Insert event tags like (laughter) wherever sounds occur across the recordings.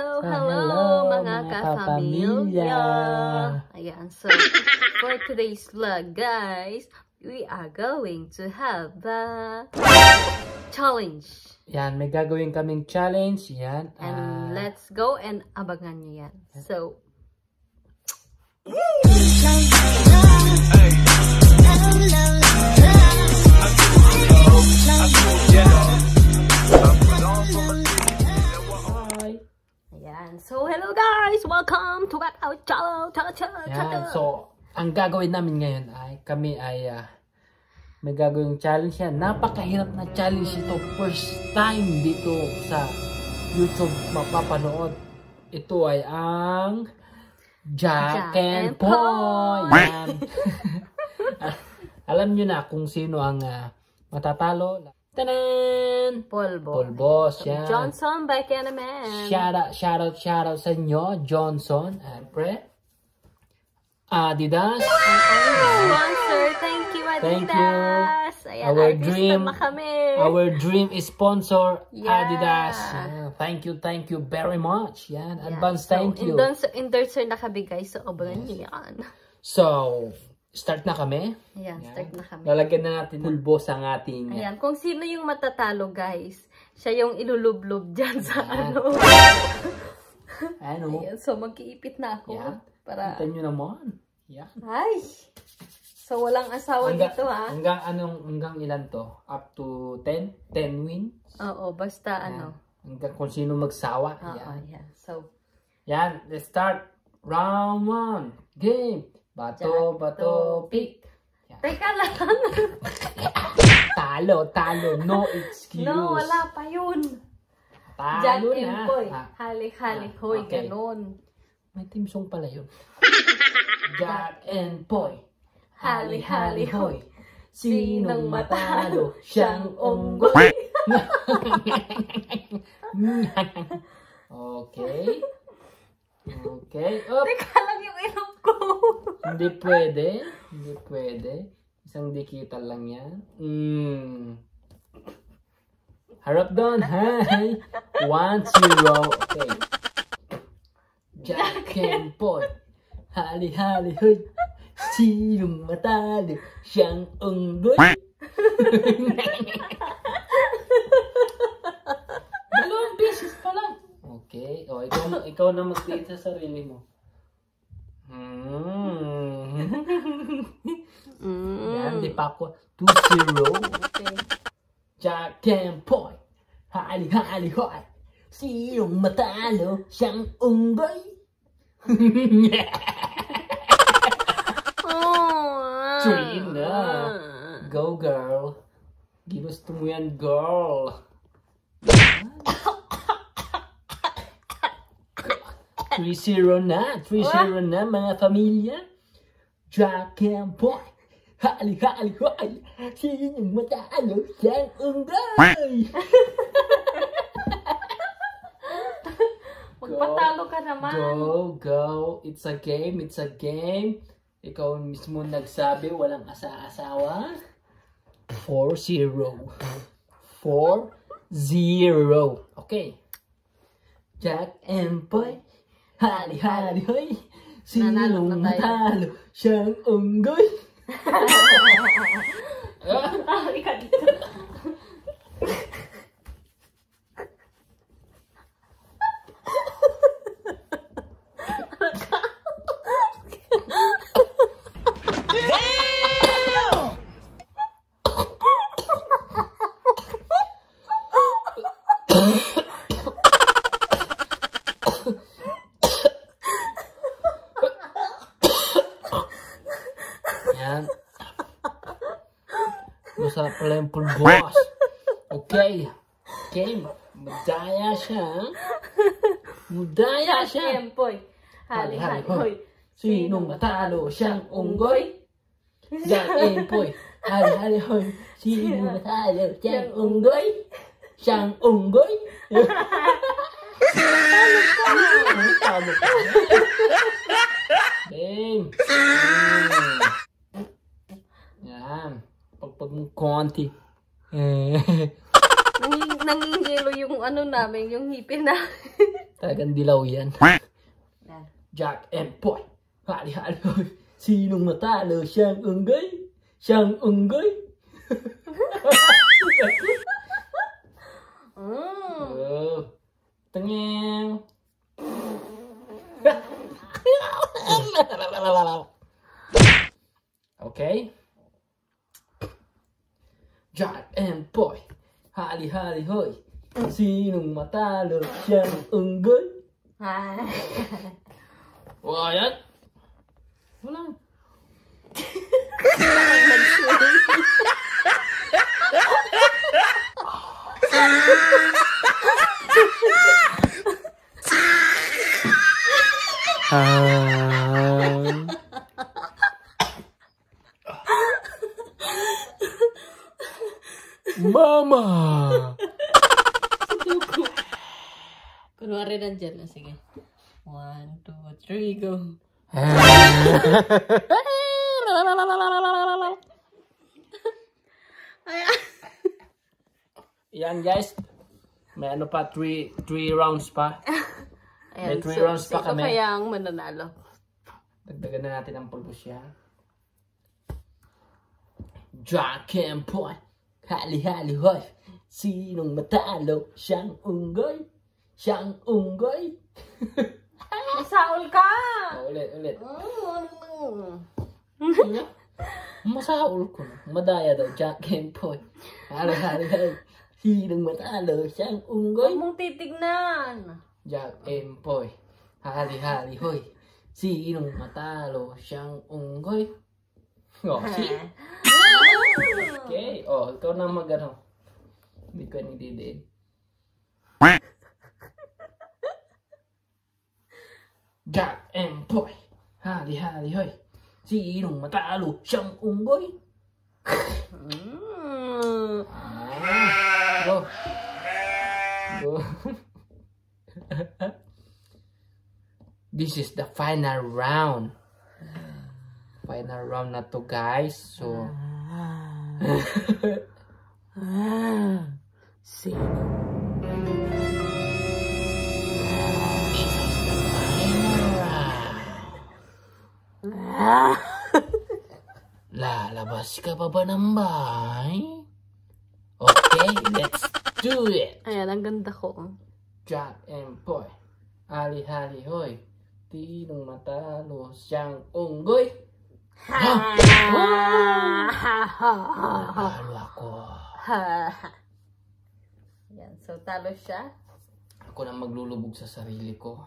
So, hello, hello mga, mga kapamilya! Ayan, so, for today's vlog, guys, we are going to have a challenge. Yan, may gagawin kaming challenge. Yan. And ah. let's go and abangan niyo yan. So, Yan. So, ang gagawin namin ngayon ay kami ay uh, may gagawing challenge yan. Napakahirap na challenge ito. First time dito sa YouTube mapapanood. Ito ay ang Jack, Jack and Paul. Yan. (laughs) Alam nyo na kung sino ang uh, matatalo. Tanan! Polbo. Polbos. Yan. Johnson by Canaman. Shout out, shout out, shout out sa inyo, Johnson. And pre, Adidas. Wow! thank you Adidas. Thank you. Ayan, our dream, our dream sponsor yeah. Adidas. Yeah. Thank you, thank you very much. Yan, yeah. advance so, thank you. Endorser, endorser na kami guys, so abangan yes. niyan. So, start na kami. Ayan, Ayan, start na kami. Lalagyan na natin pulbo sa ating... Ayan, kung sino yung matatalo guys, siya yung ilulublob dyan sa Ayan. ano. ano? Ayan, so magkiipit na ako. Yeah. Para... Kita nyo naman. Yan. Ay! So, walang asawa hanggang, dito, ha? Hanggang anong, hanggang ilan to? Up to 10? 10 wins? Oo, basta yan. ano. Hanggang kung sino magsawa. Oo, yan. yan. So, yan. Let's start. Round 1. Game. Bato, Jack, bato, pick. Yan. Teka lang. (laughs) talo, talo. No excuse. No, wala pa yun. Talo Jack na. Jack and Hoy. Ah. Hali-hali, hoy. Okay. Ganon. May team song pala yun. (laughs) God and boy. Hali, hali, hoy. Sinong matalo? Siyang unggoy. (laughs) okay. Okay. Up. Teka lang yung ilong ko. Hindi pwede. Hindi pwede. Isang dikitan lang yan. Mm. Harap doon. Hi. One, zero. Okay. Jack and Boy. Hali hali hoy. Sinong matalo? Siyang unggoy. Dalawang beses pa lang. Okay. O, ikaw na, ikaw na mag-date sa sarili mo. Mm. mm. Yan, di pa ako. 2-0. Okay. Jack and Boy. Hali hali hoy. Sinong matalo? Siyang unggoy. Dream (laughs) Go, girl. us mo yan, girl. Three zero na, three zero na mga Jack and boy. Hali, hali, hali. Sinong matalo sa unggoy? Go, Patalo ka naman. Go, go. It's a game, it's a game. Ikaw mismo nagsabi, walang asa-asawa. 4-0. 4-0. Okay. Jack and Boy. Hali, hali, hoy. Sinong na talo? Siyang unggoy. Tali (laughs) ah, dito. Masarap pala yung boss, Okay. Okay. Mudaya siya. Mudaya siya. Empoy. À, Hali-hali hoy. Sinong matalo siyang unggoy? Yan dạ, empoy. Hali-hali hoy. Sinong matalo siyang unggoy? Siyang unggoy? (laughs) Talo-talo. Talo-talo. auntie. (laughs) Eh. Nangingilo yung ano namin, yung hipi na. (laughs) Talagang dilaw yan. Jack and Poy. Hali-halo. (laughs) Sinong matalo? Siyang unggay? Siyang unggay? mm. oh. okay. Drive and boy, hali hali hoy. Sinong matalo siya unggol? Wala (laughs) yan? Wala. Ah. maligo. Yan guys. May ano pa, 3 rounds pa. May 3 so, rounds pa kami. kaya ang mananalo. Dagdagan na natin ang pulbos siya. Jack and Boy. Hali-hali hoy. Sinong matalo? Siyang unggoy. Siyang unggoy. (laughs) Masaol ka! Oh, ulit, ulit. Mm. Ano? Masaol ko. Madaya daw, Jack and Poy. Hari-hari Sinong matalo siyang unggoy? Huwag mong titignan. Jack and Poy. Hari-hari hoy. Sinong matalo siyang unggoy? Oh, see? (laughs) Mm. okay. Oh, ikaw na mag-ano. Hindi ko nididiin. gạt em thôi ha đi ha đi hơi chỉ đúng mà ta lục trong ung bối rồi this is the final round final round na to guys so sino (laughs) Lalabas ka pa ba ng bahay? Okay, let's do it! Ayan, ang ganda ko. Jack and Boy. Ali-hali hoy. Tinong matalo siyang unggoy. Ha! Ha! Oh! Ha! Talo ako. Yan, so talo siya. Ako na maglulubog sa sarili ko.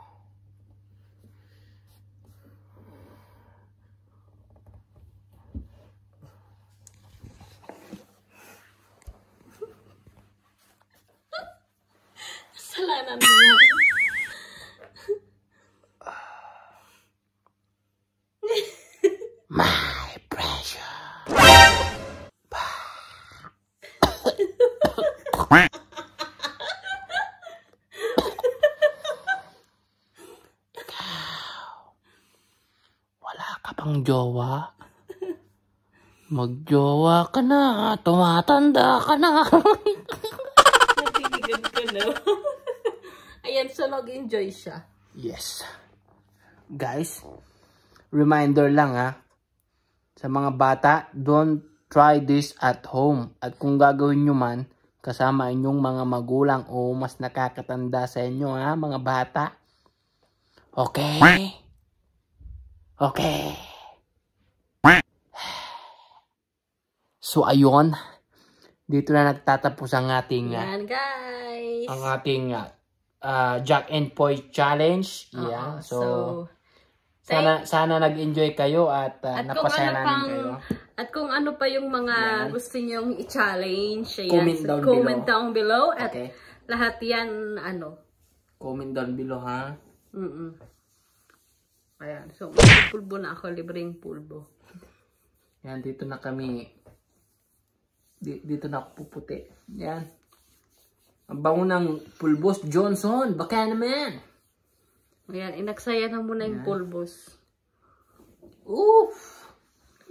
My pressure. Wala ka pang jowa? Magjowa ka na, tumatanda ka na. ka na. experience, so nag-enjoy siya. Yes. Guys, reminder lang ha. Sa mga bata, don't try this at home. At kung gagawin nyo man, kasama inyong mga magulang o mas nakakatanda sa inyo ha, mga bata. Okay? Okay. So, ayon, Dito na nagtatapos ang ating... Ah, Yan, guys. Ang ating ah, uh, Jack and Poi Challenge. Yeah. Uh -oh. So, so sana, sana nag-enjoy kayo at, uh, napasaya ano namin kayo. At kung ano pa yung mga yan. gusto nyong i-challenge. Comment down comment below. down below. At okay. lahat yan, ano. Comment down below, ha? Mm -mm. Ayan. So, pulbo na ako. Libreng pulbo. Yan, dito na kami. dito na ako puputi. Yan. Ang bango ng pulbos Johnson. Baka naman. Ayan, inaksaya na muna Ayan. yung pulbos. Oof!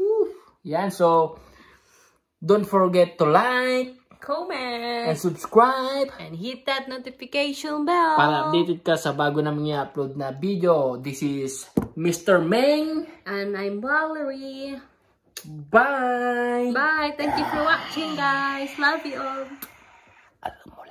Oof! Yan, so, don't forget to like, comment, and subscribe, and hit that notification bell para updated ka sa bago namin i-upload na video. This is Mr. Meng. And I'm Valerie. Bye! Bye! Thank you for watching, guys. Love you all.